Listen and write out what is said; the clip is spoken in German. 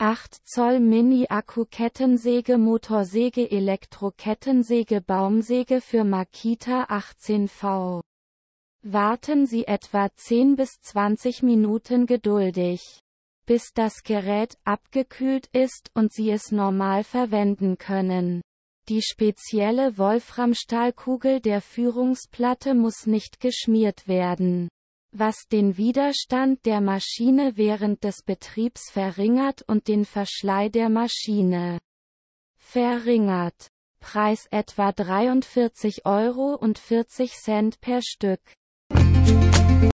8 Zoll Mini-Akku-Kettensäge Motorsäge Elektro-Kettensäge Baumsäge für Makita 18V. Warten Sie etwa 10 bis 20 Minuten geduldig, bis das Gerät abgekühlt ist und Sie es normal verwenden können. Die spezielle Wolframstahlkugel der Führungsplatte muss nicht geschmiert werden was den Widerstand der Maschine während des Betriebs verringert und den Verschleiß der Maschine verringert. Preis etwa 43 Euro und 40 Cent per Stück.